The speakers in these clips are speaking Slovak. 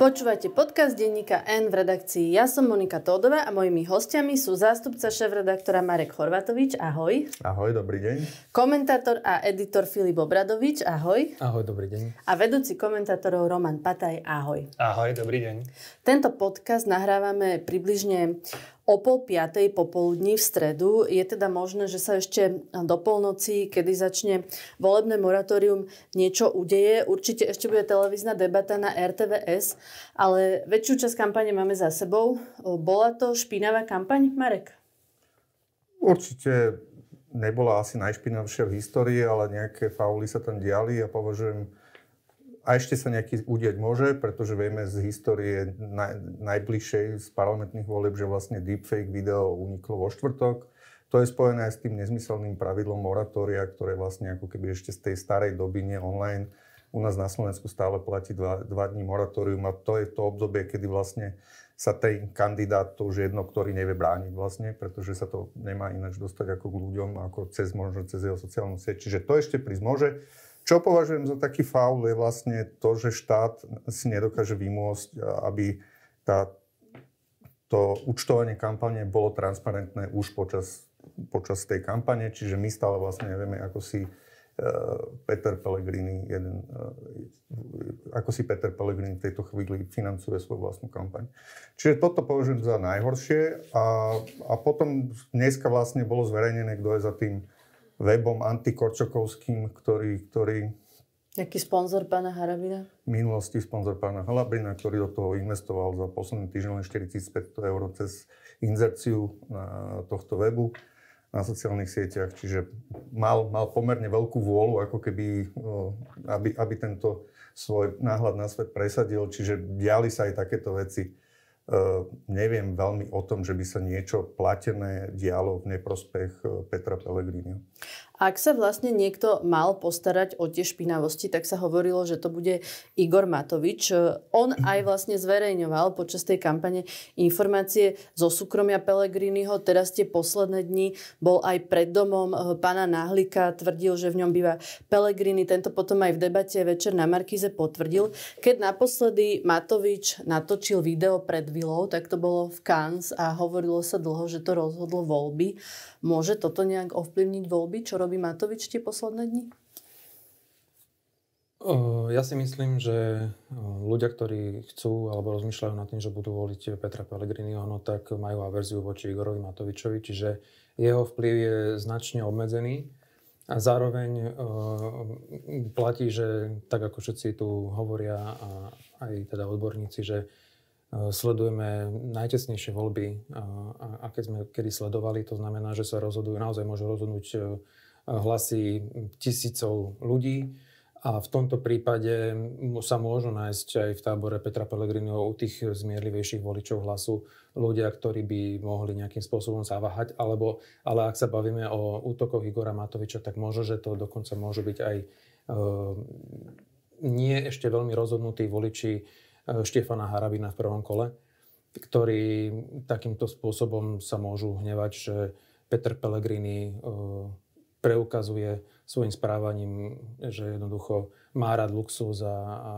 Počúvate podcast denníka N v redakcii. Ja som Monika Tódová a mojimi hostiami sú zástupca šéf-redaktora Marek Horvatovič. Ahoj. Ahoj, dobrý deň. Komentátor a editor Filip Obradovič. Ahoj. Ahoj, dobrý deň. A vedúci komentátorov Roman Pataj. Ahoj. Ahoj, dobrý deň. Tento podcast nahrávame približne O pol piatej popoludní v stredu je teda možné, že sa ešte do polnoci, kedy začne volebné moratórium, niečo udeje. Určite ešte bude televízna debata na RTVS, ale väčšiu časť kampane máme za sebou. Bola to špinavá kampaň, Marek? Určite nebola asi najšpinavšia v histórii, ale nejaké fauly sa tam diali a ja považujem a ešte sa nejaký udiať môže, pretože vieme z histórie naj, najbližšej z parlamentných volieb, že vlastne deepfake video uniklo vo štvrtok. To je spojené aj s tým nezmyselným pravidlom moratória, ktoré vlastne ako keby ešte z tej starej doby, nie online, u nás na Slovensku stále platí dva, dva dní moratórium a to je to obdobie, kedy vlastne sa ten kandidát, to už jedno, ktorý nevie brániť vlastne, pretože sa to nemá ináč dostať ako k ľuďom, ako cez možno cez jeho sociálnu sieť. Čiže to ešte prísť môže. Čo považujem za taký faul je vlastne to, že štát si nedokáže vymôcť, aby tá, to účtovanie kampane bolo transparentné už počas, počas tej kampane, čiže my stále vlastne nevieme, ako si e, Peter Pellegrini, jeden, e, ako si Peter Pellegrini v tejto chvíli financuje svoju vlastnú kampaň. Čiže toto považujem za najhoršie a, a potom dneska vlastne bolo zverejnené, kto je za tým webom antikorčokovským, ktorý, ktorý Jaký sponzor pána Harabina? V minulosti sponzor pána Harabina, ktorý do toho investoval za posledný týždeň len 4500 eur cez inzerciu na tohto webu na sociálnych sieťach, čiže mal, mal pomerne veľkú vôľu, ako keby, aby, aby tento svoj náhľad na svet presadil, čiže diali sa aj takéto veci. Ehm, neviem veľmi o tom, že by sa niečo platené dialo v neprospech eh, Petra Pellegriniho. Ak sa vlastne niekto mal postarať o tie špinavosti, tak sa hovorilo, že to bude Igor Matovič. On aj vlastne zverejňoval počas tej kampane informácie zo súkromia Pelegriniho. Teraz tie posledné dni bol aj pred domom pána Náhlika, tvrdil, že v ňom býva Pelegrini. Tento potom aj v debate večer na Markize potvrdil. Keď naposledy Matovič natočil video pred vilou, tak to bolo v Kans a hovorilo sa dlho, že to rozhodlo voľby. Môže toto nejak ovplyvniť voľby, čo robí Matovič tie posledné dni? Ja si myslím, že ľudia, ktorí chcú alebo rozmýšľajú nad tým, že budú voliť Petra Pellegriniho, no tak majú averziu voči Igorovi Matovičovi, čiže jeho vplyv je značne obmedzený. A zároveň platí, že tak ako všetci tu hovoria a aj teda odborníci, že sledujeme najtesnejšie voľby, a, a keď sme kedy sledovali, to znamená, že sa rozhodujú, naozaj môžu rozhodnúť hlasy tisícov ľudí. A v tomto prípade sa môžu nájsť aj v tábore Petra Pellegriniho u tých zmierlivejších voličov hlasu ľudia, ktorí by mohli nejakým spôsobom zaváhať, alebo, ale ak sa bavíme o útokoch Igora Matoviča, tak môže, že to dokonca môžu byť aj e, nie ešte veľmi rozhodnutí voliči e, Štefana Harabina v prvom kole, ktorí takýmto spôsobom sa môžu hnevať, že Peter Pellegrini e, preukazuje svojim správaním, že jednoducho má rád luxus a, a,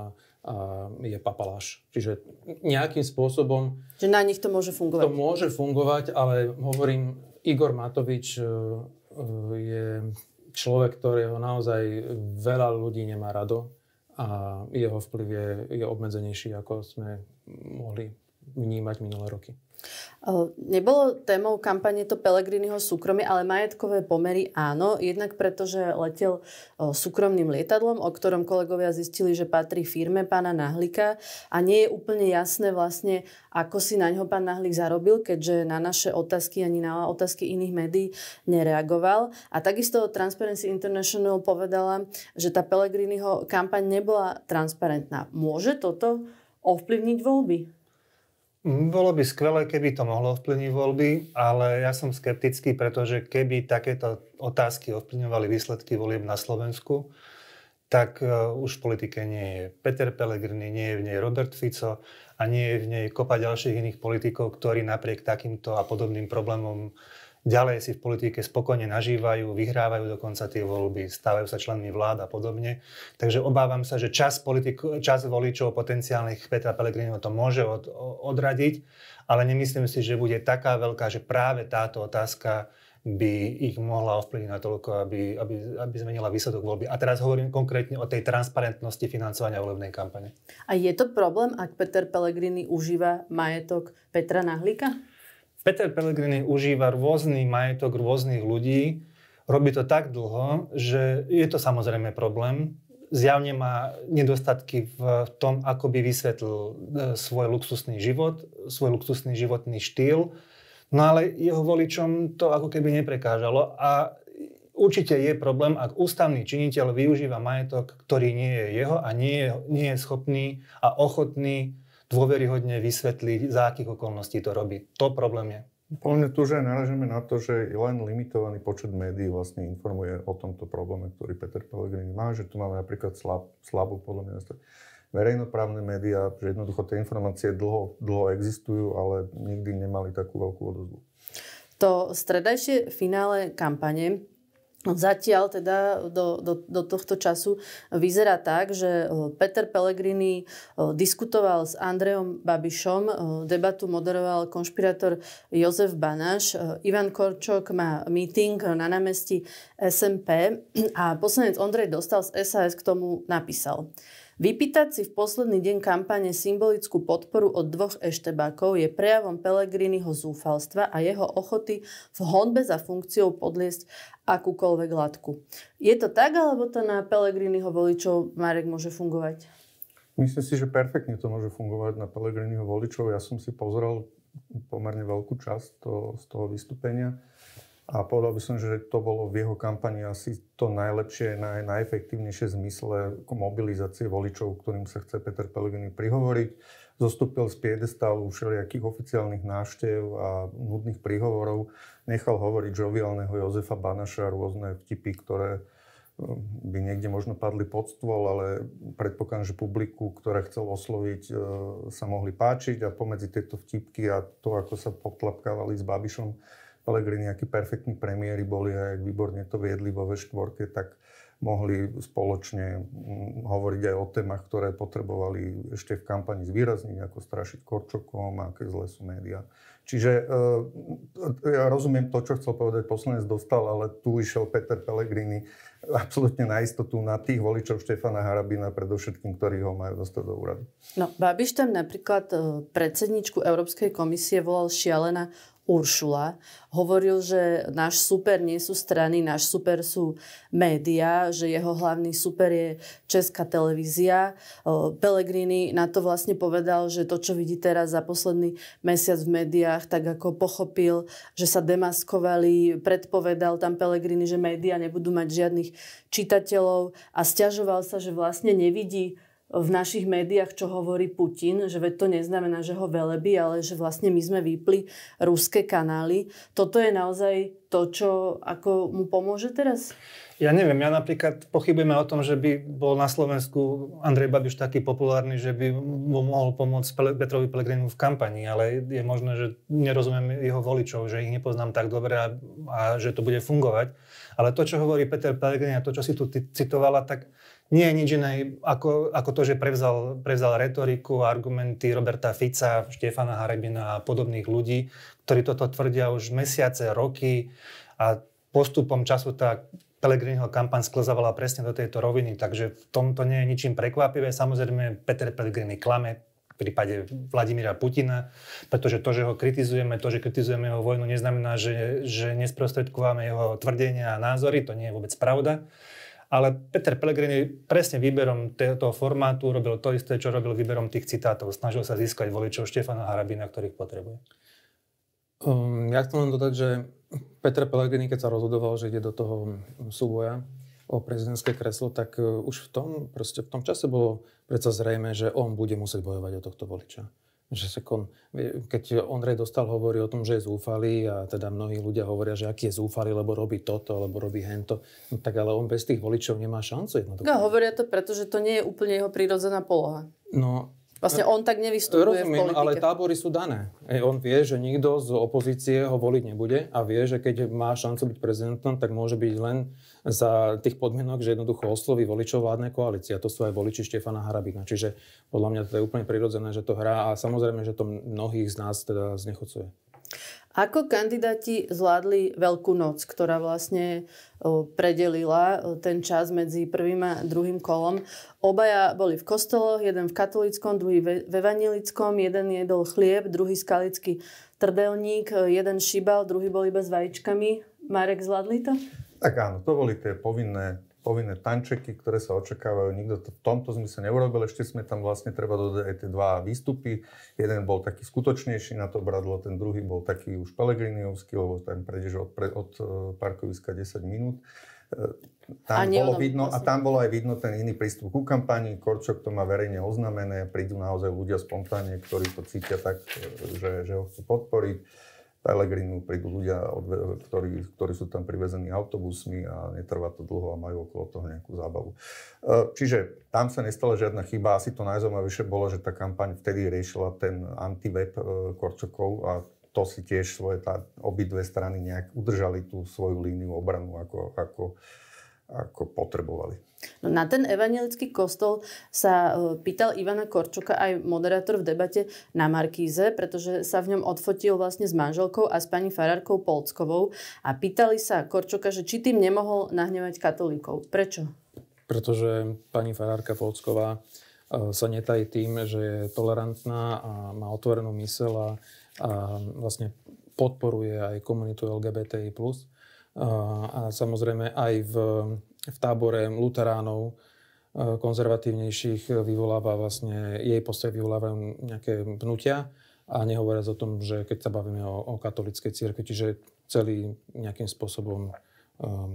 a je papaláš. Čiže nejakým spôsobom... Že na nich to môže fungovať. To môže fungovať, ale hovorím, Igor Matovič e, je človek, ktorého naozaj veľa ľudí nemá rado a jeho vplyv je, je obmedzenejší, ako sme mohli vnímať minulé roky. Ehm, nebolo témou kampane to Pelegriniho súkromie, ale majetkové pomery áno, jednak pretože letel ehm, súkromným lietadlom, o ktorom kolegovia zistili, že patrí firme pána Nahlika a nie je úplne jasné vlastne, ako si na ňo pán Nahlik zarobil, keďže na naše otázky ani na otázky iných médií nereagoval. A takisto Transparency International povedala, že tá Pelegriniho kampaň nebola transparentná. Môže toto ovplyvniť voľby? Bolo by skvelé, keby to mohlo ovplyvniť voľby, ale ja som skeptický, pretože keby takéto otázky ovplyvňovali výsledky volieb na Slovensku, tak e, už v politike nie je Peter Pellegrini, nie je v nej Robert Fico a nie je v nej kopa ďalších iných politikov, ktorí napriek takýmto a podobným problémom ďalej si v politike spokojne nažívajú, vyhrávajú dokonca tie voľby, stávajú sa členmi vlád a podobne. Takže obávam sa, že čas, politik, čas voličov potenciálnych Petra Pelegrinova to môže od, odradiť, ale nemyslím si, že bude taká veľká, že práve táto otázka by ich mohla ovplyvniť toľko, aby, aby, aby zmenila výsledok voľby. A teraz hovorím konkrétne o tej transparentnosti financovania volebnej kampane. A je to problém, ak Peter Pellegrini užíva majetok Petra Nahlíka? Peter Pellegrini užíva rôzny majetok rôznych ľudí, robí to tak dlho, že je to samozrejme problém. Zjavne má nedostatky v tom, ako by vysvetlil e, svoj luxusný život, svoj luxusný životný štýl, no ale jeho voličom to ako keby neprekážalo a určite je problém, ak ústavný činiteľ využíva majetok, ktorý nie je jeho a nie je, nie je schopný a ochotný dôveryhodne vysvetliť, za akých okolností to robí. To problém je. Podľa tu, že naražame na to, že len limitovaný počet médií vlastne informuje o tomto probléme, ktorý Peter Pellegrini má, že tu máme napríklad slab, slabú, podľa mňa, verejnoprávne médiá, že jednoducho tie informácie dlho, dlho existujú, ale nikdy nemali takú veľkú odozvu. To stredajšie finále kampane Zatiaľ teda do, do, do tohto času vyzerá tak, že e, Peter Pellegrini e, diskutoval s Andreom Babišom, e, debatu moderoval konšpirátor Jozef Banáš, Ivan Korčok má meeting na námestí SMP a poslanec Ondrej Dostal z SAS k tomu napísal. Vypýtať si v posledný deň kampane symbolickú podporu od dvoch eštebákov je prejavom Pelegriniho zúfalstva a jeho ochoty v honbe za funkciou podliesť akúkoľvek hladku. Je to tak, alebo to na Pelegriniho voličov Marek môže fungovať? Myslím si, že perfektne to môže fungovať na Pelegriniho voličov. Ja som si pozrel pomerne veľkú časť to, z toho vystúpenia a povedal by som, že to bolo v jeho kampani asi to najlepšie, naj, najefektívnejšie zmysle mobilizácie voličov, ktorým sa chce Peter Pellegrini prihovoriť. Zostúpil z piedestálu všelijakých oficiálnych návštev a nudných príhovorov. Nechal hovoriť žoviálneho Jozefa Banaša rôzne vtipy, ktoré um, by niekde možno padli pod stôl, ale predpokladám, že publiku, ktoré chcel osloviť, uh, sa mohli páčiť a pomedzi tieto vtipky a to, ako sa potlapkávali s Babišom, Pelegrini, akí perfektní premiéry boli a výborne to viedli vo V4, tak mohli spoločne hovoriť aj o témach, ktoré potrebovali ešte v kampani zvýrazniť, ako strašiť Korčokom aké zlé sú médiá. Čiže e, e, ja rozumiem to, čo chcel povedať poslanec Dostal, ale tu išiel Peter Pellegrini absolútne na istotu na tých voličov Štefana Harabina, predovšetkým, ktorí ho majú dostať do úradu. No, Babiš tam napríklad e, predsedničku Európskej komisie volal šialená Uršula, hovoril, že náš super nie sú strany, náš super sú médiá, že jeho hlavný super je Česká televízia. Pellegrini na to vlastne povedal, že to, čo vidí teraz za posledný mesiac v médiách, tak ako pochopil, že sa demaskovali, predpovedal tam Pellegrini, že médiá nebudú mať žiadnych čitateľov a stiažoval sa, že vlastne nevidí v našich médiách, čo hovorí Putin, že veď to neznamená, že ho veleby, ale že vlastne my sme vypli ruské kanály. Toto je naozaj to, čo ako mu pomôže teraz? Ja neviem, ja napríklad pochybujem o tom, že by bol na Slovensku Andrej Babiš taký populárny, že by mu mohol pomôcť Petrovi Pelegrinu v kampani, ale je možné, že nerozumiem jeho voličov, že ich nepoznám tak dobre a, a že to bude fungovať. Ale to, čo hovorí Peter Pelegrin a to, čo si tu citovala, tak nie je nič iné ako, ako to, že prevzal, prevzal retoriku a argumenty Roberta Fica, Štefana Harebina a podobných ľudí, ktorí toto tvrdia už mesiace, roky a postupom času tá Pelegriniho kampaň sklzavala presne do tejto roviny, takže v tomto nie je ničím prekvapivé. Samozrejme, Peter Pellegrini klame v prípade Vladimíra Putina, pretože to, že ho kritizujeme, to, že kritizujeme jeho vojnu, neznamená, že, že nesprostredkováme jeho tvrdenia a názory, to nie je vôbec pravda. Ale Peter Pellegrini presne výberom tohto formátu robil to isté, čo robil výberom tých citátov. Snažil sa získať voličov Štefana Harabina, ktorých potrebuje. Um, ja chcem len dodať, že Peter Pellegrini, keď sa rozhodoval, že ide do toho súboja o prezidentské kreslo, tak uh, už v tom, v tom čase bolo predsa zrejme, že on bude musieť bojovať o tohto voliča že on, keď Ondrej Dostal hovorí o tom, že je zúfalý a teda mnohí ľudia hovoria, že aký je zúfalý, lebo robí toto, lebo robí hento, no, tak ale on bez tých voličov nemá šancu jednoducho. No, hovoria to, pretože to nie je úplne jeho prírodzená poloha. No, Vlastne e, on tak nevystupuje Rozumiem, v politike. ale tábory sú dané. E, on vie, že nikto z opozície ho voliť nebude a vie, že keď má šancu byť prezidentom, tak môže byť len za tých podmienok, že jednoducho osloví voličov vládnej koalície. A to sú aj voliči Štefana Harabina. Čiže podľa mňa to je úplne prirodzené, že to hrá a samozrejme, že to mnohých z nás teda znechocuje. Ako kandidáti zvládli Veľkú noc, ktorá vlastne predelila ten čas medzi prvým a druhým kolom? Obaja boli v kostoloch, jeden v katolickom, druhý v vanilickom, jeden jedol chlieb, druhý skalický trdelník, jeden šibal, druhý bol iba s vajíčkami. Marek, zvládli to? Tak áno, to boli tie povinné, povinné tančeky, ktoré sa očakávajú. Nikto to v tomto zmysle neurobil. Ešte sme tam vlastne treba dodať aj tie dva výstupy. Jeden bol taký skutočnejší na to bradlo, ten druhý bol taký už Pelegriniovský, lebo tam prejdeš od, pre, od e, parkoviska 10 minút e, tam a bolo vidno, vlastne. a tam bolo aj vidno ten iný prístup ku kampani. Korčok to má verejne oznamené, prídu naozaj ľudia spontánne, ktorí to cítia tak, e, že, že ho chcú podporiť. Pelegrinu, prídu ľudia, ktorí, ktorí sú tam privezení autobusmi a netrvá to dlho a majú okolo toho nejakú zábavu. E, čiže tam sa nestala žiadna chyba. Asi to najzaujímavejšie bolo, že tá kampaň vtedy riešila ten anti-web e, Korčokov a to si tiež svoje, tá, obidve strany nejak udržali tú svoju líniu obranu, ako, ako, ako potrebovali. No na ten evangelický kostol sa e, pýtal Ivana Korčoka aj moderátor v debate na Markíze, pretože sa v ňom odfotil vlastne s manželkou a s pani farárkou Polckovou a pýtali sa Korčoka, že či tým nemohol nahnevať katolíkov. Prečo? Pretože pani farárka Polcková e, sa netají tým, že je tolerantná a má otvorenú mysel a, a vlastne podporuje aj komunitu LGBTI+. A, e, a samozrejme aj v v tábore luteránov, e, konzervatívnejších e, vyvoláva vlastne, jej postoj vyvolávajú nejaké pnutia a nehovoriac o tom, že keď sa bavíme o, o katolíckej cirkvi, čiže celý nejakým spôsobom e,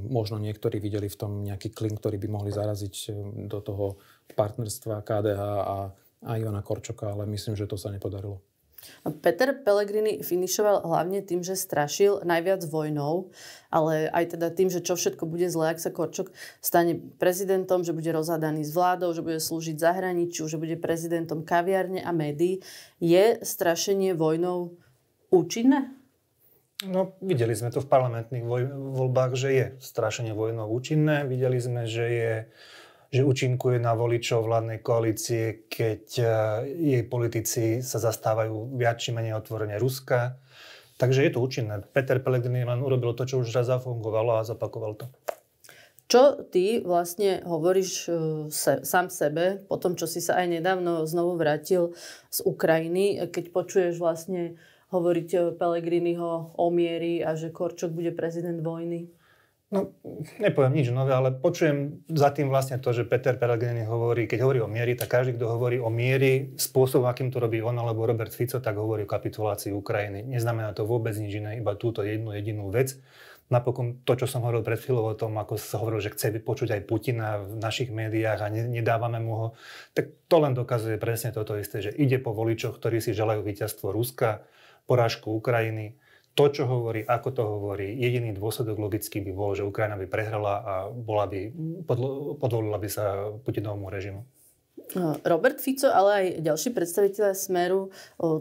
možno niektorí videli v tom nejaký klin, ktorý by mohli zaraziť do toho partnerstva KDH a, a Ivana Korčoka, ale myslím, že to sa nepodarilo. No, Peter Pellegrini finišoval hlavne tým, že strašil najviac vojnou, ale aj teda tým, že čo všetko bude zle, ak sa Korčok stane prezidentom, že bude rozhádaný s vládou, že bude slúžiť zahraničiu, že bude prezidentom kaviarne a médií. Je strašenie vojnou účinné? No, videli sme to v parlamentných voľbách, že je strašenie vojnou účinné. Videli sme, že je že účinkuje na voličov vládnej koalície, keď eh, jej politici sa zastávajú viac či menej otvorene Ruska. Takže je to účinné. Peter Pellegrini len urobil to, čo už raz zafungovalo a zapakoval to. Čo ty vlastne hovoríš eh, se, sám sebe, po tom, čo si sa aj nedávno znovu vrátil z Ukrajiny, keď počuješ vlastne hovoriť eh, Pellegriniho o miery a že Korčok bude prezident vojny? No, nepoviem nič nové, ale počujem za tým vlastne to, že Peter Pellegrini hovorí, keď hovorí o miery, tak každý, kto hovorí o miery, spôsob, akým to robí on alebo Robert Fico, tak hovorí o kapitulácii Ukrajiny. Neznamená to vôbec nič iné, iba túto jednu jedinú vec. Napokon to, čo som hovoril pred chvíľou o tom, ako sa hovoril, že chce vypočuť aj Putina v našich médiách a ne, nedávame mu ho, tak to len dokazuje presne toto isté, že ide po voličoch, ktorí si želajú víťazstvo Ruska, porážku Ukrajiny, to, čo hovorí, ako to hovorí, jediný dôsledok logicky by bol, že Ukrajina by prehrala a bola by, podvolila by sa Putinovmu režimu. No, Robert Fico, ale aj ďalší predstaviteľe Smeru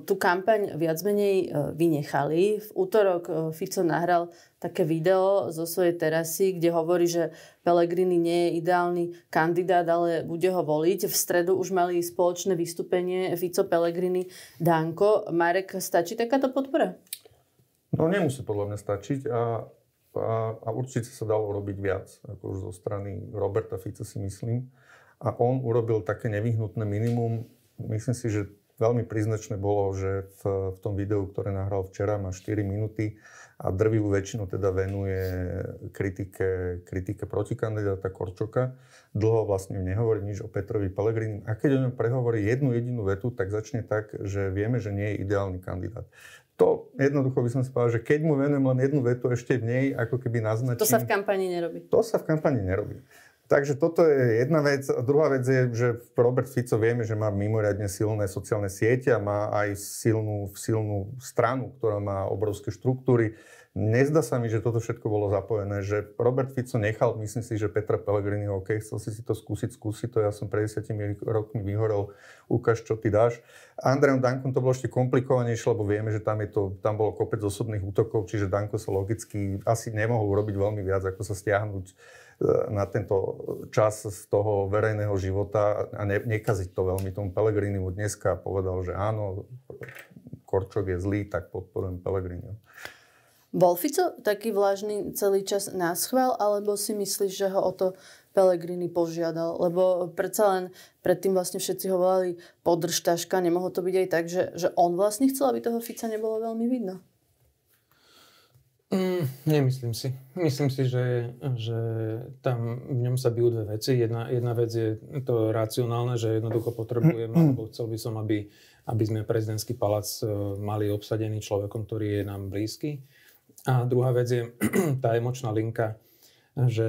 tú kampaň viac menej e, vynechali. V útorok e, Fico nahral také video zo svojej terasy, kde hovorí, že Pellegrini nie je ideálny kandidát, ale bude ho voliť. V stredu už mali spoločné vystúpenie Fico, Pellegrini, Danko. Marek, stačí takáto podpora? No nemusí podľa mňa stačiť a, a, a určite sa dalo urobiť viac, ako už zo strany Roberta Fica si myslím. A on urobil také nevyhnutné minimum. Myslím si, že veľmi príznačné bolo, že v, v tom videu, ktoré nahral včera, má 4 minúty a drvivú väčšinu teda venuje kritike, kritike protikandidáta Korčoka. Dlho vlastne nehovorí nič o Petrovi Pelegrini. A keď o ňom prehovorí jednu jedinú vetu, tak začne tak, že vieme, že nie je ideálny kandidát to jednoducho by som si povedal, že keď mu venujem len jednu vetu, ešte v nej ako keby naznačím. To sa v kampani nerobí. To sa v kampani nerobí. Takže toto je jedna vec. A druhá vec je, že Robert Fico vieme, že má mimoriadne silné sociálne siete a má aj silnú, silnú stranu, ktorá má obrovské štruktúry. Nezdá sa mi, že toto všetko bolo zapojené, že Robert Fico nechal, myslím si, že Petra Pellegrini, OK, chcel si si to skúsiť, skúsiť to, ja som 50 rokmi vyhorol, ukáž, čo ty dáš. Andrejom Dankom to bolo ešte komplikovanejšie, lebo vieme, že tam, je to, tam bolo kopec osobných útokov, čiže Danko sa logicky asi nemohol urobiť veľmi viac, ako sa stiahnuť e, na tento čas z toho verejného života a ne, nekaziť to veľmi tomu Pellegrinimu. Dneska povedal, že áno, Korčok je zlý, tak podporujem Pellegriniho. Bol Fico taký vlažný celý čas na schvál, alebo si myslíš, že ho o to Pelegrini požiadal? Lebo predsa len predtým vlastne všetci ho volali podržtaška, nemohlo to byť aj tak, že, že on vlastne chcel, aby toho Fica nebolo veľmi vidno. Mm, nemyslím si. Myslím si, že, že tam v ňom sa bijú dve veci. Jedna, jedna vec je to racionálne, že jednoducho potrebujem, alebo chcel by som, aby, aby sme prezidentský palác eh, mali obsadený človekom, ktorý je nám blízky. A druhá vec je tá emočná linka, že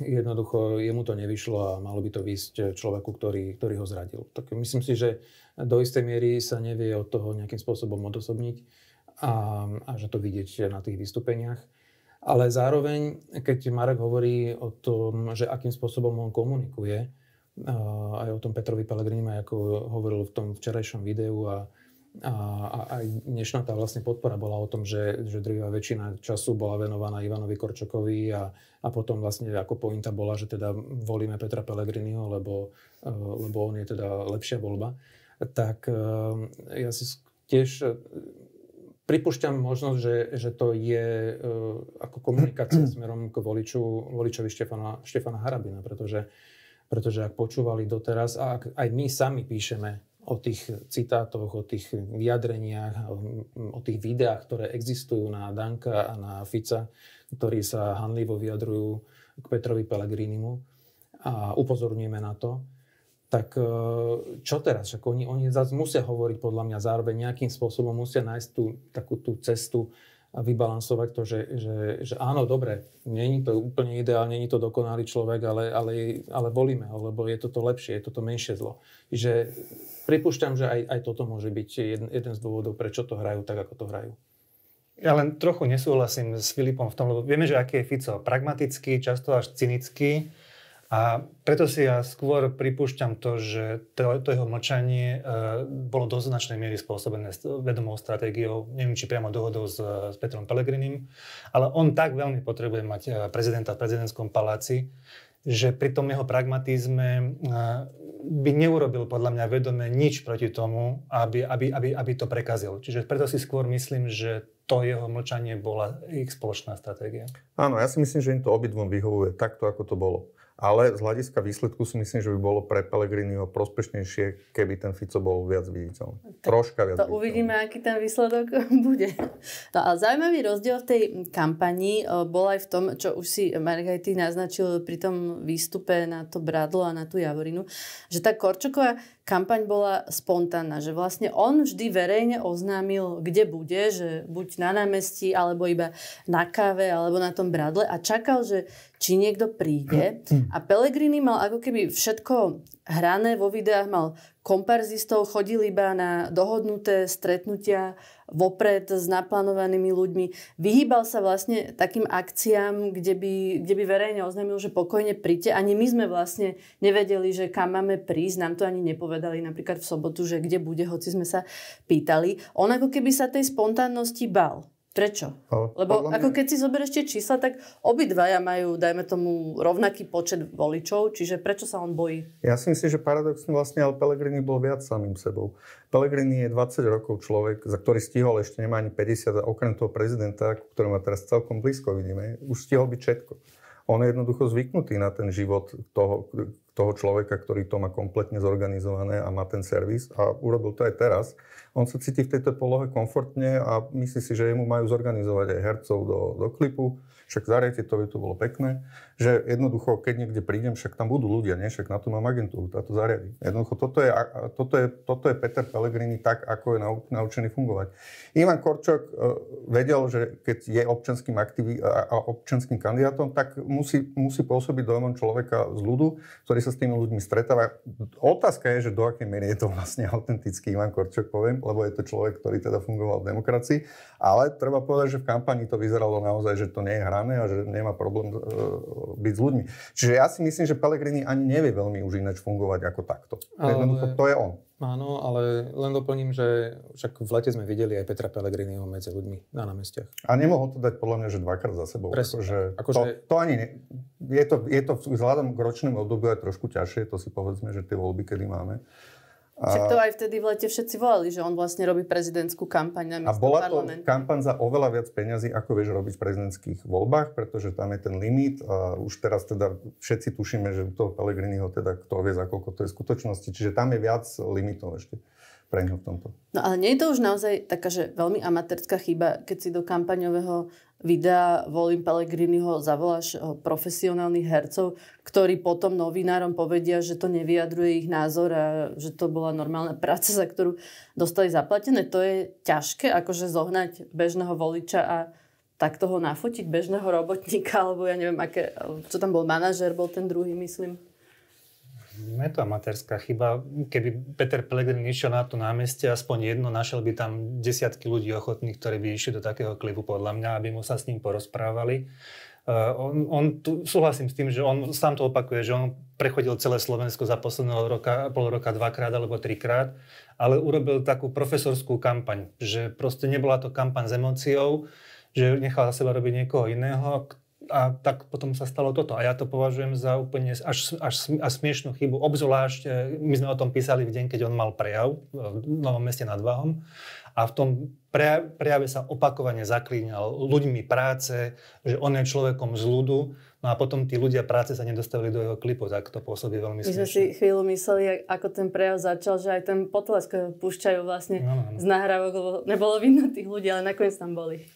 jednoducho jemu to nevyšlo a malo by to výsť človeku, ktorý, ktorý ho zradil. Tak myslím si, že do istej miery sa nevie od toho nejakým spôsobom odosobniť a, a že to vidieť na tých vystúpeniach. Ale zároveň, keď Marek hovorí o tom, že akým spôsobom on komunikuje, aj o tom Petrovi Pellegrini, ako hovoril v tom včerajšom videu a, a, a aj dnešná tá vlastne podpora bola o tom, že, že drvivá väčšina času bola venovaná Ivanovi Korčokovi a, a potom vlastne ako pointa bola, že teda volíme Petra Pellegriniho, lebo, e, lebo on je teda lepšia voľba. Tak e, ja si tiež e, pripušťam možnosť, že, že to je ako komunikácia smerom k voliču, voličovi Štefana, Štefana Harabina, pretože, pretože ak počúvali doteraz a ak aj my sami píšeme o tých citátoch, o tých vyjadreniach, o tých videách, ktoré existujú na Danka a na Fica, ktorí sa hanlivo vyjadrujú k Petrovi Pellegrinimu a upozorňujeme na to, tak e, čo teraz? oni, oni zase musia hovoriť podľa mňa zároveň nejakým spôsobom, musia nájsť tú, takú tú cestu, a vybalansovať to, že, že, že áno, dobre, není to úplne ideálne, není to dokonalý človek, ale, ale, ale volíme ho, lebo je toto lepšie, je toto menšie zlo. Že pripúšťam, že aj, aj toto môže byť jeden, jeden z dôvodov, prečo to hrajú tak, ako to hrajú. Ja len trochu nesúhlasím s Filipom v tom, lebo vieme, že aký je Fico. Pragmatický, často až cynický a preto si ja skôr pripúšťam to, že to, to jeho mlčanie e, bolo do značnej miery spôsobené vedomou stratégiou, neviem či priamo dohodou s, s Petrom Pelegrinim, ale on tak veľmi potrebuje mať e, prezidenta v prezidentskom paláci, že pri tom jeho pragmatizme e, by neurobil podľa mňa vedome nič proti tomu, aby, aby, aby, aby to prekazil. Čiže preto si skôr myslím, že to jeho mlčanie bola ich spoločná stratégia. Áno, ja si myslím, že im to obidvom vyhovuje takto, ako to bolo. Ale z hľadiska výsledku si myslím, že by bolo pre Pellegriniho prospešnejšie, keby ten Fico bol viac viditeľný. Tak Troška viac To viditeľný. uvidíme, aký ten výsledok bude. No a zaujímavý rozdiel v tej kampani eh, bol aj v tom, čo už si Margaj ty naznačil pri tom výstupe na to bradlo a na tú javorinu, že tá Korčoková kampaň bola spontánna, že vlastne on vždy verejne oznámil, kde bude, že buď na námestí, alebo iba na káve, alebo na tom bradle a čakal, že či niekto príde. A Pellegrini mal ako keby všetko hrané vo videách, mal komparzistov chodil iba na dohodnuté stretnutia vopred s naplánovanými ľuďmi. Vyhýbal sa vlastne takým akciám, kde by, kde by verejne oznámil, že pokojne príďte. Ani my sme vlastne nevedeli, že kam máme prísť. Nám to ani nepovedali napríklad v sobotu, že kde bude, hoci sme sa pýtali. On ako keby sa tej spontánnosti bal. Prečo? Ale, no, Lebo mňa... ako keď si zoberieš tie čísla, tak obidvaja majú, dajme tomu, rovnaký počet voličov, čiže prečo sa on bojí? Ja si myslím, že paradoxne vlastne, ale Pelegrini bol viac samým sebou. Pelegrini je 20 rokov človek, za ktorý stihol ešte nemá ani 50, a okrem toho prezidenta, ktorý má teraz celkom blízko, vidíme, už stihol byť všetko. On je jednoducho zvyknutý na ten život toho, toho človeka, ktorý to má kompletne zorganizované a má ten servis a urobil to aj teraz. On sa cíti v tejto polohe komfortne a myslí si, že jemu majú zorganizovať aj hercov do, do klipu, však zariete to, to bolo pekné, že jednoducho, keď niekde prídem, však tam budú ľudia, nie? však na to mám agentúru, táto zariadi. Jednoducho, toto je, toto je, toto je Peter Pellegrini tak, ako je naučený fungovať. Ivan Korčok e, vedel, že keď je občanským, aktivi- a občanským kandidátom, tak musí, musí pôsobiť dojmom človeka z ľudu, ktorý sa s tými ľuďmi stretáva. Otázka je, že do akej miery je to vlastne autentický Ivan Korčok, poviem, lebo je to človek, ktorý teda fungoval v demokracii, ale treba povedať, že v kampani to vyzeralo naozaj, že to nie je hra máme a že nemá problém e, byť s ľuďmi. Čiže ja si myslím, že Pellegrini ani nevie veľmi už ináč fungovať ako takto. Ale... Jednoducho to je on. Áno, ale len doplním, že však v lete sme videli aj Petra Pellegriniho medzi ľuďmi na námestiach. A nemohol to dať podľa mňa, že dvakrát za sebou. Presne. Akože akože... to, to ani ne... je, to, je to vzhľadom k ročnému obdobiu aj trošku ťažšie, to si povedzme, že tie voľby, kedy máme. Však to aj vtedy v lete všetci volali, že on vlastne robí prezidentskú kampaň na A bola to kampaň za oveľa viac peňazí, ako vieš robiť v prezidentských voľbách, pretože tam je ten limit a už teraz teda všetci tušíme, že u toho Pellegriniho teda kto vie, za koľko to je v skutočnosti. Čiže tam je viac limitov ešte pre ňo v tomto. No ale nie je to už naozaj taká, že veľmi amatérska chyba, keď si do kampaňového videa Volím Pellegriniho zavoláš eh, profesionálnych hercov, ktorí potom novinárom povedia, že to nevyjadruje ich názor a že to bola normálna práca, za ktorú dostali zaplatené. To je ťažké, akože zohnať bežného voliča a takto toho nafotiť bežného robotníka, alebo ja neviem, aké, čo tam bol manažer, bol ten druhý, myslím je to amatérska chyba. Keby Peter Pellegrini išiel na to námestie, aspoň jedno, našiel by tam desiatky ľudí ochotných, ktorí by išli do takého klipu podľa mňa, aby mu sa s ním porozprávali. Uh, on, on tu, súhlasím s tým, že on sám to opakuje, že on prechodil celé Slovensko za posledného roka, pol roka dvakrát alebo trikrát, ale urobil takú profesorskú kampaň, že proste nebola to kampaň s emóciou, že nechal za seba robiť niekoho iného, a tak potom sa stalo toto. A ja to považujem za úplne až, až smiešnú chybu, obzvlášť, e, my sme o tom písali v deň, keď on mal prejav e, v Novom meste nad Váhom a v tom prejave sa opakovane zaklínal ľuďmi práce, že on je človekom z ľudu, no a potom tí ľudia práce sa nedostavili do jeho klipu, tak to pôsobí veľmi smiešne. My sme si chvíľu mysleli, ako ten prejav začal, že aj ten potlesk púšťajú vlastne no, no, no. z nahrávok, lebo nebolo vidno tých ľudí, ale nakoniec tam boli.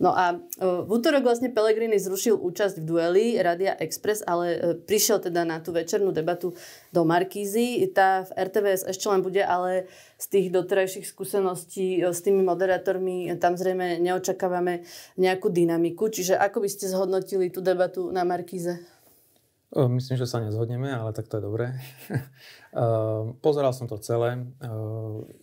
No a e, v útorok vlastne Pellegrini zrušil účasť v dueli Radia Express, ale e, prišiel teda na tú večernú debatu do Markízy. Tá v RTVS ešte len bude, ale z tých doterajších skúseností e, s tými moderátormi tam zrejme neočakávame nejakú dynamiku. Čiže ako by ste zhodnotili tú debatu na Markíze? Myslím, že sa nezhodneme, ale tak to je dobré. Pozeral som to celé.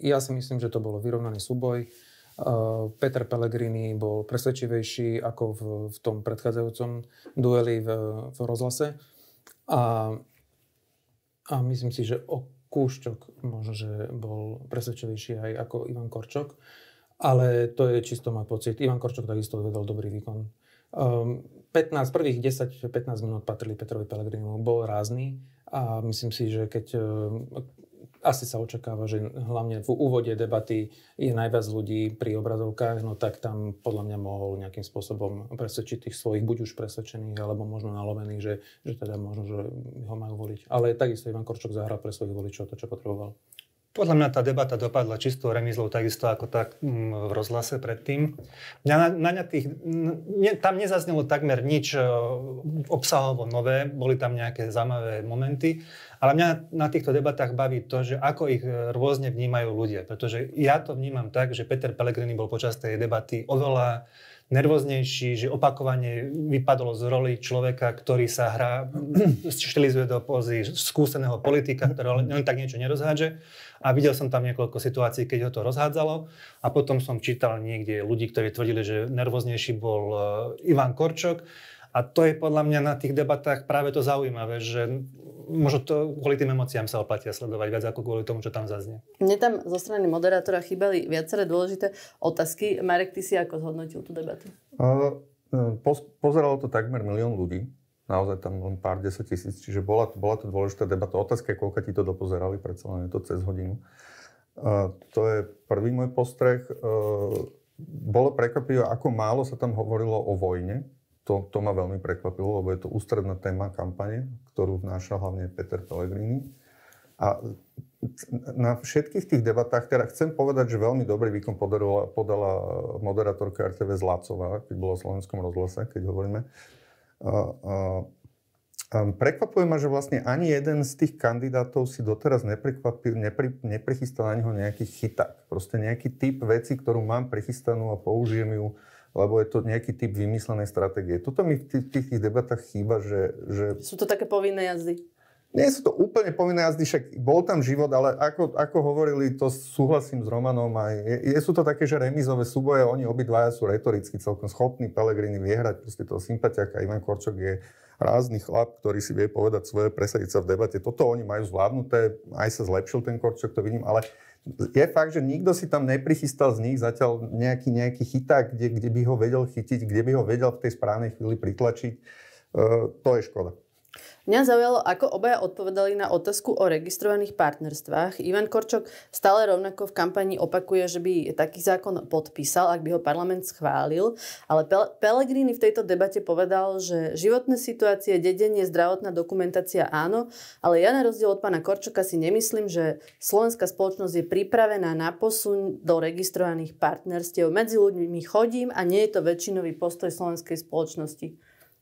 Ja si myslím, že to bolo vyrovnaný súboj. Eh, Peter Pellegrini bol presvedčivejší ako v, v tom predchádzajúcom dueli v, v rozhlase. A, a myslím si, že o Kúšťok možno, že bol presvedčivejší aj ako Ivan Korčok. Ale to je čisto môj pocit. Ivan Korčok takisto vedol dobrý výkon. Um, ehm, 15, prvých 10-15 minút patrili Petrovi Pellegrinimu. Bol rázny a myslím si, že keď eh, asi sa očakáva, že hlavne v úvode debaty je najviac ľudí pri obrazovkách, no tak tam podľa mňa mohol nejakým spôsobom presvedčiť tých svojich, buď už presvedčených, alebo možno nalovených, že, že teda možno, že ho majú voliť. Ale takisto Ivan Korčok zahral pre svojich voličov to, čo potreboval. Podľa mňa tá debata dopadla čisto remizlou takisto ako tak mm, v rozhlase predtým. na, na, na tých, ne, tam nezaznelo takmer nič e, obsahovo nové, boli tam nejaké zaujímavé momenty, ale mňa na týchto debatách baví to, že ako ich e, rôzne vnímajú ľudia, pretože ja to vnímam tak, že Peter Pellegrini bol počas tej debaty oveľa nervóznejší, že opakovane vypadlo z roli človeka, ktorý sa hrá, štilizuje do pozy skúseného politika, ktorý len tak niečo nerozhádže. A videl som tam niekoľko situácií, keď ho to rozhádzalo. A potom som čítal niekde ľudí, ktorí tvrdili, že nervóznejší bol eh, Ivan Korčok, a to je podľa mňa na tých debatách práve to zaujímavé, že možno to kvôli tým emóciám sa oplatia sledovať viac ako kvôli tomu, čo tam zaznie. Mne tam zo strany moderátora chýbali viaceré dôležité otázky. Marek, ty si ako zhodnotil tú debatu? Uh, pozeralo to takmer milión ľudí. Naozaj tam len pár desať tisíc. Čiže bola, bola to dôležitá debata. Otázka je, koľko ti to dopozerali, predsa len je to cez hodinu. Uh, to je prvý môj postreh. Uh, bolo prekvapivé, ako málo sa tam hovorilo o vojne to, to ma veľmi prekvapilo, lebo je to ústredná téma kampane, ktorú vnáša hlavne Peter Pellegrini. A na všetkých tých debatách, teda chcem povedať, že veľmi dobrý výkon podarila, podala moderátorka RTV Zlácová, keď bola v Slovenskom rozhlase, keď hovoríme. A, a, a prekvapuje ma, že vlastne ani jeden z tých kandidátov si doteraz neprekvapil, nepri, neprichystal na neho nejaký chyták. Proste nejaký typ veci, ktorú mám prichystanú a použijem ju lebo je to nejaký typ vymyslenej stratégie. Toto mi v tých, tých debatách chýba, že, že... Sú to také povinné jazdy? Nie sú to úplne povinné jazdy, však bol tam život, ale ako, ako hovorili, to súhlasím s Romanom, aj, je, je, sú to také, že remizové súboje, oni obidvaja sú retoricky celkom schopní, Pelegrini vie hrať proste toho sympatiaka, Ivan Korčok je rázny chlap, ktorý si vie povedať svoje, presadiť sa v debate. Toto oni majú zvládnuté, aj sa zlepšil ten Korčok, to vidím, ale je fakt, že nikto si tam neprichystal z nich zatiaľ nejaký, nejaký chyták, kde, kde by ho vedel chytiť, kde by ho vedel v tej správnej chvíli pritlačiť. E, to je škoda. Mňa zaujalo, ako obaja odpovedali na otázku o registrovaných partnerstvách. Ivan Korčok stále rovnako v kampani opakuje, že by taký zákon podpísal, ak by ho parlament schválil, ale Pe- Pelegrini v tejto debate povedal, že životné situácie, dedenie, zdravotná dokumentácia áno, ale ja na rozdiel od pána Korčoka si nemyslím, že slovenská spoločnosť je pripravená na posun do registrovaných partnerstiev. Medzi ľuďmi chodím a nie je to väčšinový postoj slovenskej spoločnosti.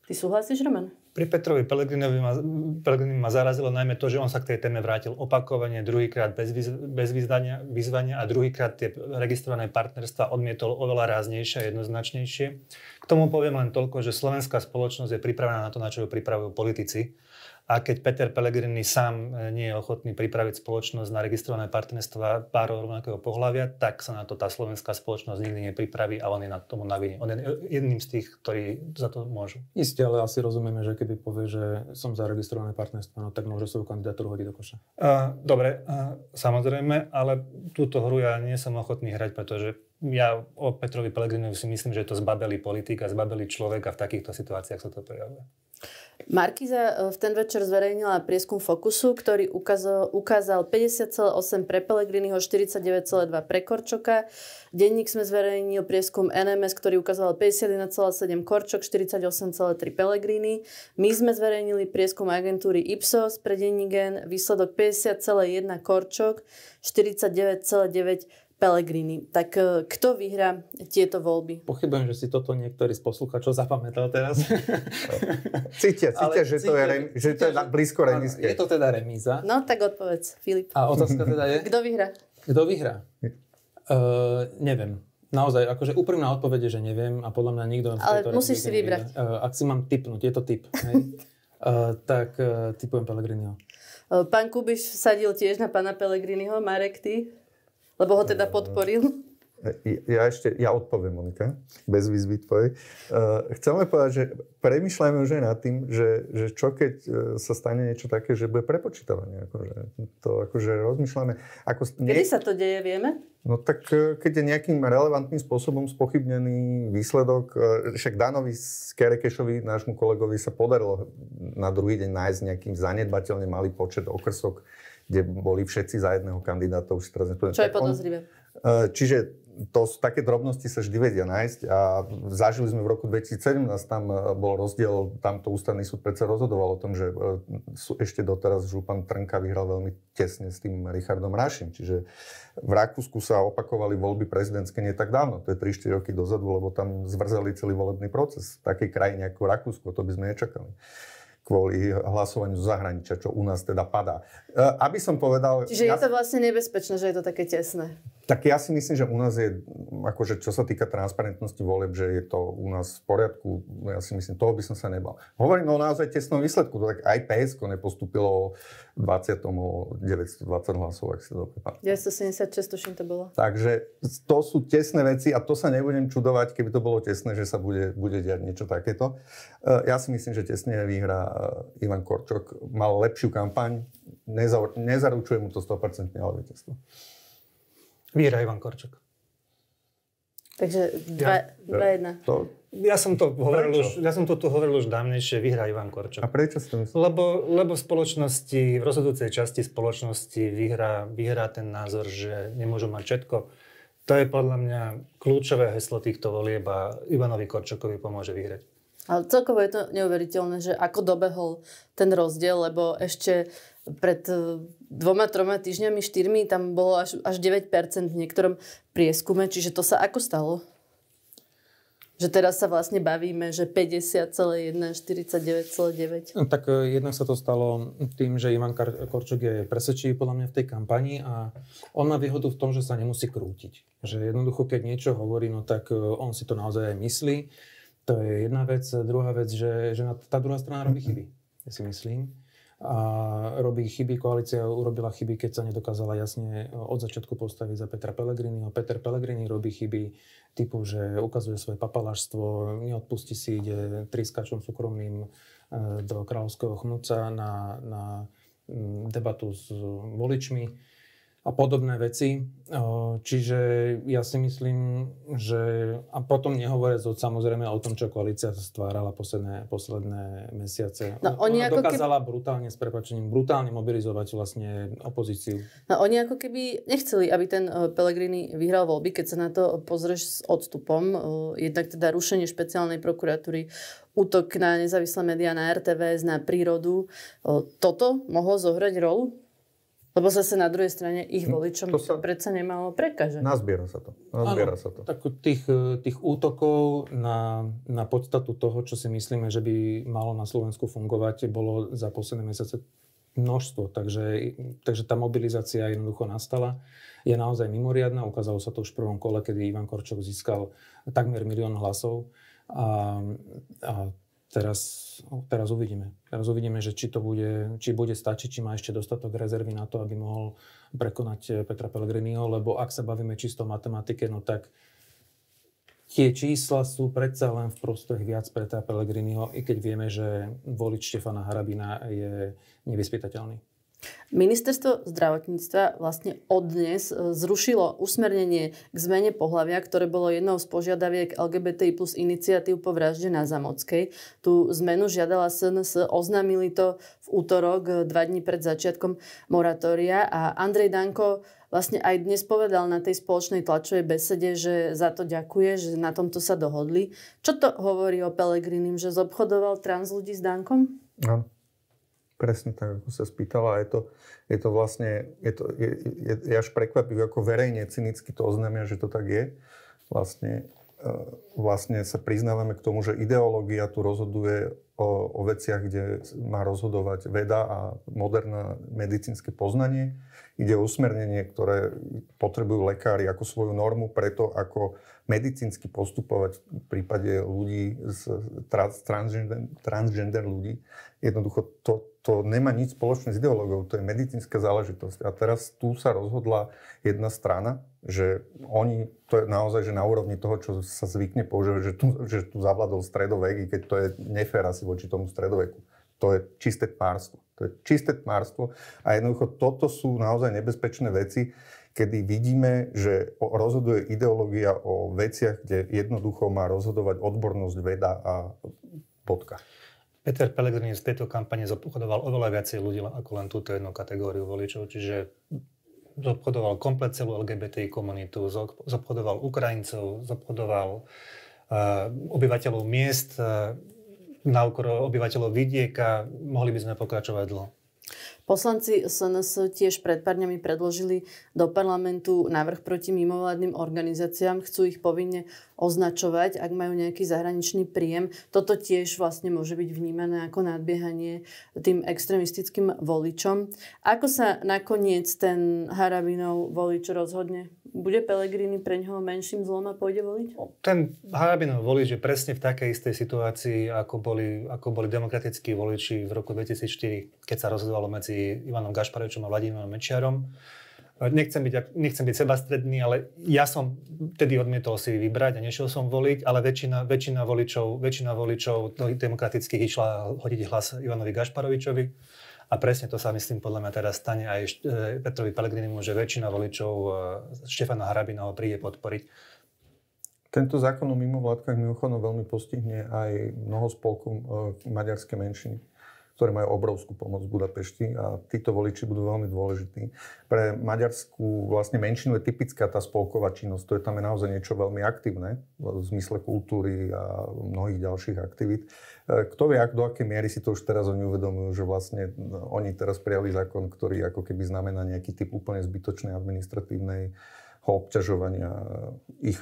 Ty súhlasíš, Roman? Pri Petrovi Pelegrinovi ma, Pelegrinovi ma zarazilo najmä to, že on sa k tej téme vrátil opakovane, druhýkrát bez, vyz, bez vyzvania, vyzvania a druhýkrát tie registrované partnerstva odmietol oveľa ráznejšie a jednoznačnejšie. K tomu poviem len toľko, že slovenská spoločnosť je pripravená na to, na čo ju pripravujú politici a keď Peter Pellegrini sám e, nie je ochotný pripraviť spoločnosť na registrované partnerstva párov rovnakého pohľavia, tak sa na to tá slovenská spoločnosť nikdy nepripraví a on je na tomu na vine. On je jedným z tých, ktorí za to môžu. Isté, ale asi rozumieme, že keby povie, že som za registrované partnerstvo, no tak môže svoju kandidatúru hodiť do koša. Uh, dobre, uh, samozrejme, ale túto hru ja nie som ochotný hrať, pretože ja o Petrovi Pellegrinovi si myslím, že je to zbabelý politik a zbabelý človek a v takýchto situáciách sa to prejavuje. Markiza e, v ten večer zverejnila prieskum Fokusu, ktorý ukázal, ukázal 50,8 pre Pelegriniho, 49,2 pre Korčoka. Denník sme zverejnil prieskum NMS, ktorý ukázal 51,7 Korčok, 48,3 Pelegrini. My sme zverejnili prieskum agentúry Ipsos pre denník N, výsledok 50,1 Korčok, 49,9 Pelegrini. Tak e, kto vyhrá tieto voľby? Pochybujem, že si toto niektorý z poslucháčov zapamätal teraz. cítia, cítia, že, cítia, to je, rem, že to je blízko remiske. Je to teda remíza. No tak odpovedz, Filip. A otázka teda je? Kto vyhrá? Kto vyhrá? Uh, neviem. Naozaj, akože úprimná odpoveď je, že neviem a podľa mňa nikto... Ale musíš si vybrať. Uh, ak si mám typnúť, je to typ. Hej? uh, tak uh, typujem Pellegriniho. Pán Kubiš sadil tiež na pána Pellegriniho. Marek, ty? lebo ho teda podporil. E, ja ešte, ja odpoviem, Monika, bez výzvy tvojej. E, chcem len povedať, že premyšľajme už aj nad tým, že, že čo keď e, sa stane niečo také, že bude prepočítavanie. Akože, to akože rozmýšľame. Ako nie... Kedy sa to deje, vieme? No tak keď je nejakým relevantným spôsobom spochybnený výsledok, však Danovi Skerekešovi, nášmu kolegovi, sa podarilo na druhý deň nájsť nejakým zanedbateľne malý počet okrsok kde boli všetci za jedného kandidáta už teraz. Čo tak je podozrivé. On, e, čiže to, také drobnosti sa vždy vedia nájsť a zažili sme v roku 2017, tam e, bol rozdiel, tamto ústavný súd predsa rozhodoval o tom, že e, ešte doteraz Župan Trnka vyhral veľmi tesne s tým Richardom Rašim, čiže v Rakúsku sa opakovali voľby prezidentské nie tak dávno, to je 3-4 roky dozadu, lebo tam zvrzali celý volebný proces. V takej krajine ako Rakúsko, to by sme nečakali kvôli hlasovaniu zahraničia, čo u nás teda padá. E, aby som povedal... Čiže ja... je to vlastne nebezpečné, že je to také tesné. Tak ja si myslím, že u nás je, akože čo sa týka transparentnosti voleb, že je to u nás v poriadku. No ja si myslím, toho by som sa nebal. Hovorím o naozaj tesnom výsledku. To tak aj PSK nepostúpilo 20. o 920 hlasov, ak si to prepáčte. 976, tuším, to bolo. Takže to sú tesné veci a to sa nebudem čudovať, keby to bolo tesné, že sa bude, bude diať niečo takéto. E, ja si myslím, že tesne vyhrá e, Ivan Korčok. Mal lepšiu kampaň, nezaručuje mu to 100% ale víťazstvo. Výhra Ivan Korčok. Takže 2-1. Ja, ja som to hovoril už, ja som to tu hovoril už dávnejšie, vyhrá Ivan Korčok. A prečo som lebo, lebo v spoločnosti, v rozhodujúcej časti spoločnosti vyhrá, vyhrá ten názor, že nemôžu mať všetko. To je podľa mňa kľúčové heslo týchto volieb a Ivanovi Korčokovi pomôže vyhrať. Ale celkovo je to neuveriteľné, že ako dobehol ten rozdiel, lebo ešte pred dvoma, troma týždňami, štyrmi, tam bolo až, až 9% v niektorom prieskume. Čiže to sa ako stalo? Že teraz sa vlastne bavíme, že 50,1, 49,9. No, tak e, jednak sa to stalo tým, že Ivan Korčok je presvedčivý podľa mňa v tej kampani a on má výhodu v tom, že sa nemusí krútiť. Že jednoducho, keď niečo hovorí, no tak e, on si to naozaj aj myslí. To je jedna vec. Druhá vec, že, že tá druhá strana robí chyby, ja si myslím a robí chyby, koalícia urobila chyby, keď sa nedokázala jasne od začiatku postaviť za Petra Pellegriniho. Peter Pellegrini robí chyby typu, že ukazuje svoje papalášstvo, neodpustí si, ide triskačom súkromným e, do kráľovského chnúca na, na debatu s voličmi a podobné veci. Čiže ja si myslím, že... A potom nehovoriac samozrejme o tom, čo koalícia stvárala posledné, posledné mesiace. No, oni Ona ako dokázala keby... brutálne, s prepačením, brutálne mobilizovať vlastne opozíciu. No oni ako keby nechceli, aby ten e, Pelegrini vyhral voľby, keď sa na to pozrieš s odstupom. E, jednak teda rušenie špeciálnej prokuratúry, útok na nezávislé médiá, na RTVS, na prírodu. E, toto mohlo zohrať rolu? Lebo zase na druhej strane ich hm, voličom to, sa, to predsa nemalo prekaže. Nazbiera sa to. Nazbiera ano, sa to. Tak tých, tých útokov na, na podstatu toho, čo si myslíme, že by malo na Slovensku fungovať, bolo za posledné mesiace množstvo. Takže, takže tá mobilizácia jednoducho nastala. Je naozaj mimoriadná. Ukázalo sa to už v prvom kole, kedy Ivan Korčok získal takmer milión hlasov. A, a Teraz, no, teraz uvidíme. Teraz uvidíme, že či to bude, či bude stačiť, či má ešte dostatok rezervy na to, aby mohol prekonať eh, Petra Pellegriniho, lebo ak sa bavíme čisto o matematike, no tak tie čísla sú predsa len v prospech viac Petra Pellegriniho, i keď vieme, že volič Štefana Harabina je nevyspytateľný. Ministerstvo zdravotníctva vlastne od dnes e, zrušilo usmernenie k zmene pohľavia, ktoré bolo jednou z požiadaviek LGBTI plus iniciatív po vražde na Zamockej. Tú zmenu žiadala SNS, oznámili to v útorok, e, dva dní pred začiatkom moratória a Andrej Danko vlastne aj dnes povedal na tej spoločnej tlačovej besede, že za to ďakuje, že na tomto sa dohodli. Čo to hovorí o Pelegrinim, že zobchodoval trans ľudí s Dankom? Áno. Presne tak, ako sa spýtala. Je to, je to vlastne, je to, je, je, je až prekvapivé, ako verejne cynicky to oznámia, že to tak je. Vlastne, e, vlastne sa priznávame k tomu, že ideológia tu rozhoduje o, o veciach, kde má rozhodovať veda a moderné medicínske poznanie. Ide o usmernenie, ktoré potrebujú lekári ako svoju normu preto, ako medicínsky postupovať v prípade ľudí, z trans, transgender, transgender ľudí. Jednoducho to, to nemá nič spoločné s ideológou, to je medicínska záležitosť. A teraz tu sa rozhodla jedna strana, že oni, to je naozaj že na úrovni toho, čo sa zvykne používať, že tu, že tu zavladol stredovek, i keď to je nefér asi voči tomu stredoveku. To je čisté tmárstvo. To je čisté tmárstvo. A jednoducho toto sú naozaj nebezpečné veci, kedy vidíme, že rozhoduje ideológia o veciach, kde jednoducho má rozhodovať odbornosť veda a bodka. Peter Pellegrini z tejto kampane zobchodoval oveľa viacej ľudí ako len túto jednu kategóriu voličov, čiže zobchodoval komplet celú LGBT komunitu, zobchodoval Ukrajincov, zobchodoval uh, obyvateľov miest, uh, na obyvateľov vidieka, mohli by sme pokračovať dlho. Poslanci SNS tiež pred pár dňami predložili do parlamentu návrh proti mimovládnym organizáciám. Chcú ich povinne označovať, ak majú nejaký zahraničný príjem. Toto tiež vlastne môže byť vnímané ako nadbiehanie tým extremistickým voličom. Ako sa nakoniec ten Harabinov volič rozhodne? Bude Pelegrini pre neho menším zlom a pôjde voliť? Ten Harabinov volič je presne v takej istej situácii, ako boli, ako boli demokratickí voliči v roku 2004, keď sa rozhodovalo medzi Ivanom Gašparovičom a Vladimírom Mečiarom. E, nechcem byť, nechcem byť sebastredný, ale ja som tedy odmietol si vybrať a nešiel som voliť, ale väčšina, väčšina voličov, väčšina voličov demokratických išla hodiť hlas Ivanovi Gašparovičovi a presne to sa, myslím, podľa mňa teraz stane aj e, Petrovi Pellegrinimu, že väčšina voličov e, Štefana Harabina ho príde podporiť. Tento zákon o mimovládkach mimochodom veľmi postihne aj mnoho spolkov e, maďarskej menšiny ktoré majú obrovskú pomoc v Budapešti a títo voliči budú veľmi dôležití. Pre maďarskú vlastne menšinu je typická tá spolková činnosť, to je tam je naozaj niečo veľmi aktívne v zmysle kultúry a mnohých ďalších aktivít. E, kto vie, ak, do akej miery si to už teraz oni uvedomujú, že vlastne no, oni teraz prijali zákon, ktorý ako keby znamená nejaký typ úplne zbytočnej administratívnej obťažovania e, ich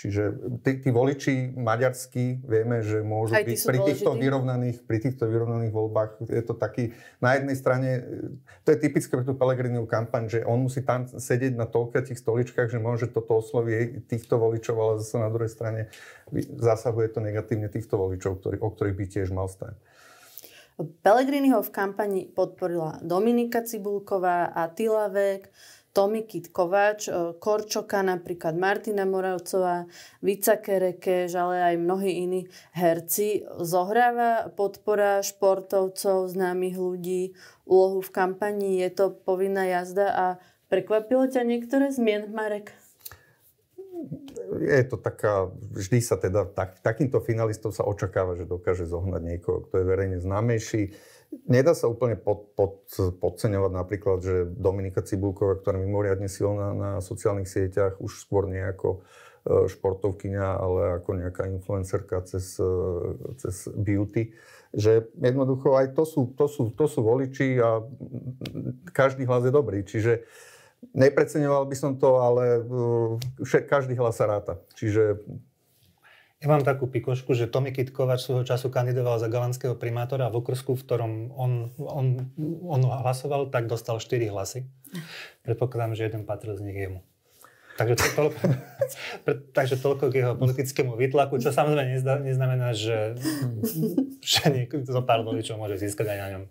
Čiže tí, tí voliči maďarskí vieme, že môžu byť pri týchto, vyrovnaných, pri týchto vyrovnaných voľbách. Je to taký, na jednej strane, e, to je typické pre tú Pelegriniu kampaň, že on musí tam sedieť na toľka tých stoličkách, že môže toto osloviť týchto voličov, ale zase na druhej strane zasahuje to negatívne týchto voličov, ktorý, o ktorých by tiež mal stať. Pelegriniho v kampani podporila Dominika Cibulková a Tila Vek. Tomi Kitkovač, e, Korčoka napríklad, Martina Moravcová, Vica Kerekež, ale aj mnohí iní herci. Zohráva podpora športovcov, známych ľudí, úlohu v kampanii, je to povinná jazda a prekvapilo ťa niektoré zmien, Marek? je to taká, vždy sa teda, tak, takýmto finalistom sa očakáva, že dokáže zohnať niekoho, kto je verejne známejší. Nedá sa úplne pod, pod, podceňovať napríklad, že Dominika Cibulková, ktorá je mimoriadne silná na sociálnych sieťach, už skôr nie ako e, športovkyňa, ale ako nejaká influencerka cez, e, cez beauty, že jednoducho aj to sú, to sú, to sú voliči a každý hlas je dobrý. Čiže nepreceňoval by som to, ale e, každý hlas sa ráta. Čiže ja mám takú pikošku, že Tomi Kitkovač svojho času kandidoval za galanského primátora v okrsku, v ktorom on, on, on hlasoval, tak dostal 4 hlasy. Predpokladám, že jeden patril z nich jemu. Takže to, toľko, takže toľko k jeho politickému vytlaku, čo samozrejme nezda, neznamená, že, že niekto zo pár voličov môže získať aj na ňom.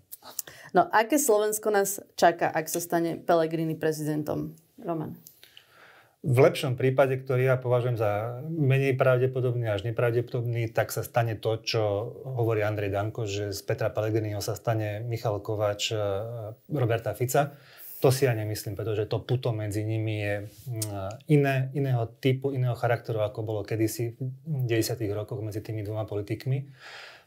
No, aké Slovensko nás čaká, ak sa stane Pelegrini prezidentom? Roman v lepšom prípade, ktorý ja považujem za menej pravdepodobný až nepravdepodobný, tak sa stane to, čo hovorí Andrej Danko, že z Petra Pellegriniho sa stane Michal Kovač, e, Roberta Fica. To si ja nemyslím, pretože to puto medzi nimi je iné, iného typu, iného charakteru, ako bolo kedysi v 90. rokoch medzi tými dvoma politikmi.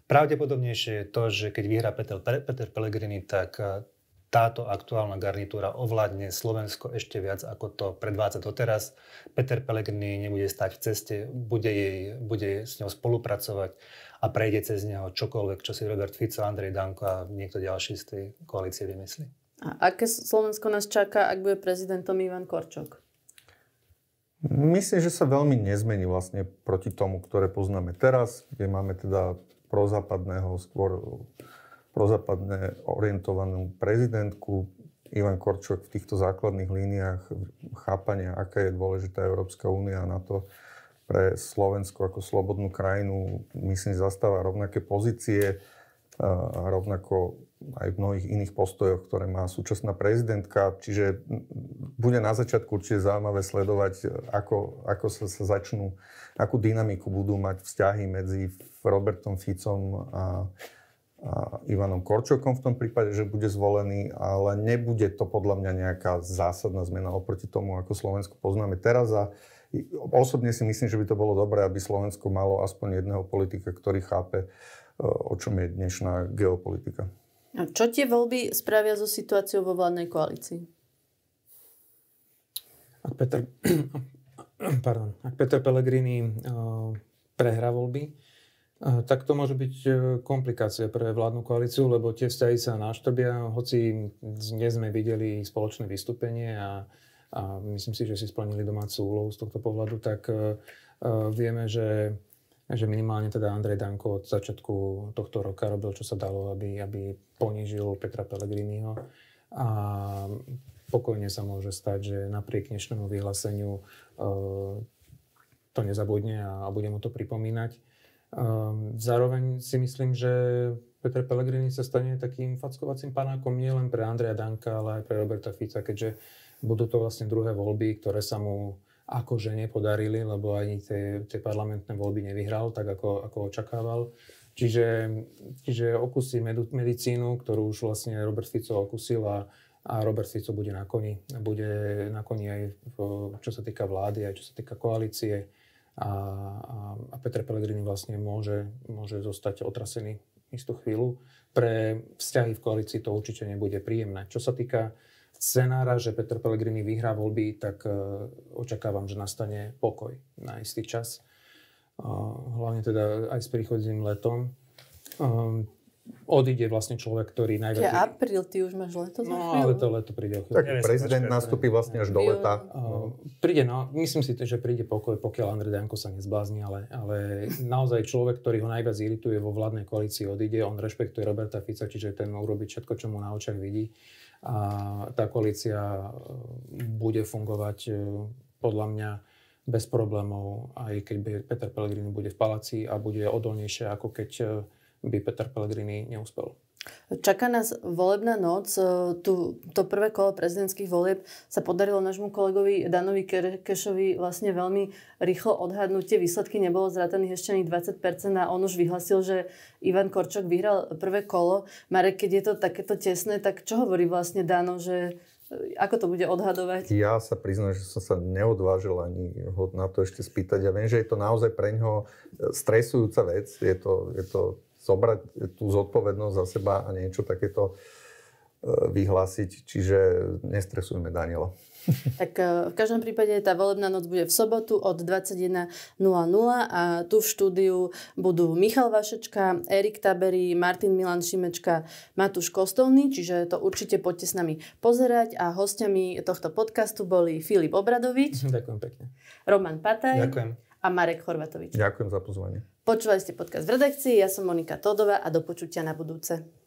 Pravdepodobnejšie je to, že keď vyhrá Peter, Peter Pellegrini, tak e, táto aktuálna garnitúra ovládne Slovensko ešte viac, ako to predvádza doteraz. Peter Pellegrini nebude stať v ceste, bude, jej, bude s ňou spolupracovať a prejde cez neho čokoľvek, čo si Robert Fico, Andrej Danko a niekto ďalší z tej koalície vymyslí. A aké Slovensko nás čaká, ak bude prezidentom Ivan Korčok? Myslím, že sa veľmi nezmení vlastne proti tomu, ktoré poznáme teraz, kde máme teda prozápadného skôr prozápadne orientovanú prezidentku. Ivan Korčok v týchto základných líniách chápania, aká je dôležitá Európska únia na to pre Slovensko ako slobodnú krajinu, myslím, zastáva rovnaké pozície a rovnako aj v mnohých iných postojoch, ktoré má súčasná prezidentka. Čiže bude na začiatku určite zaujímavé sledovať, ako, ako sa, sa začnú, akú dynamiku budú mať vzťahy medzi Robertom Ficom a, Ivanom Korčokom v tom prípade, že bude zvolený, ale nebude to podľa mňa nejaká zásadná zmena oproti tomu, ako Slovensko poznáme teraz. A osobne si myslím, že by to bolo dobré, aby Slovensko malo aspoň jedného politika, ktorý chápe, e, o čom je dnešná geopolitika. A čo tie voľby spravia so situáciou vo vládnej koalícii? Ak Peter, pardon, ak Peter Pellegrini e, prehrá voľby, tak to môže byť e, komplikácia pre vládnu koalíciu, lebo tie vzťahy sa náštrbia, hoci dnes sme videli spoločné vystúpenie a, a myslím si, že si splnili domácu úlohu z tohto pohľadu, tak uh, vieme, že, že minimálne teda Andrej Danko od začiatku tohto roka robil, čo sa dalo, aby, aby ponížil Petra Pellegriniho a pokojne sa môže stať, že napriek dnešnému vyhláseniu uh, to nezabudne a, a bude mu to pripomínať Ehm, zároveň si myslím, že Peter Pellegrini sa stane takým fackovacím panákom nielen pre Andreja Danka, ale aj pre Roberta Fica, keďže budú to vlastne druhé voľby, ktoré sa mu akože nepodarili, lebo ani tie, tie parlamentné voľby nevyhral, tak ako, ako očakával. Čiže, čiže okusí medu, medicínu, ktorú už vlastne Robert Fico okusil a, a Robert Fico bude na koni. Bude na koni aj v, čo sa týka vlády, aj čo sa týka koalície a, a, a Peter Pellegrini vlastne môže, môže zostať otrasený istú chvíľu. Pre vzťahy v koalícii to určite nebude príjemné. Čo sa týka scenára, že Peter Pellegrini vyhrá voľby, tak uh, očakávam, že nastane pokoj na istý čas. Uh, hlavne teda aj s príchodným letom. Um, odíde vlastne človek, ktorý najviac... Čiže apríl, ty už máš leto za No, ale to leto príde. Tak Neviem, prezident nastúpi vlastne až do leta. Uh, príde, no, myslím si, že príde pokoj, pokiaľ Andrej Danko sa nezblázni, ale, ale naozaj človek, ktorý ho najviac irituje vo vládnej koalícii, odíde, on rešpektuje Roberta Fica, čiže ten urobí všetko, čo mu na očiach vidí. A tá koalícia e, bude fungovať e, podľa mňa bez problémov, aj keď Peter Pellegrini bude v paláci a bude odolnejšie, ako keď e, by Peter Pellegrini neúspel. Čaká nás volebná noc. E, tu, to prvé kolo prezidentských volieb sa podarilo nášmu kolegovi Danovi Kešovi vlastne veľmi rýchlo odhadnúť. Tie výsledky nebolo zrátených ešte ani 20% a on už vyhlasil, že Ivan Korčok vyhral prvé kolo. Marek, keď je to takéto tesné, tak čo hovorí vlastne Dano, že e, ako to bude odhadovať? Ja sa priznám, že som sa neodvážil ani ho na to ešte spýtať. Ja viem, že je to naozaj pre ňoho e, stresujúca vec. Je to, je to zobrať tú zodpovednosť za seba a niečo takéto e, vyhlásiť, čiže nestresujme Daniela. Tak e, v každom prípade tá volebná noc bude v sobotu od 21.00 a tu v štúdiu budú Michal Vašečka, Erik Tabery, Martin Milan Šimečka, Matúš Kostolný, čiže to určite poďte s nami pozerať a hostiami tohto podcastu boli Filip Obradovič. Ďakujem pekne. Roman Pataj. Ďakujem. A Marek Chorvatovič. Ďakujem za pozvanie. Počúvali ste podcast v redakcii, ja som Monika Todová a do počutia na budúce.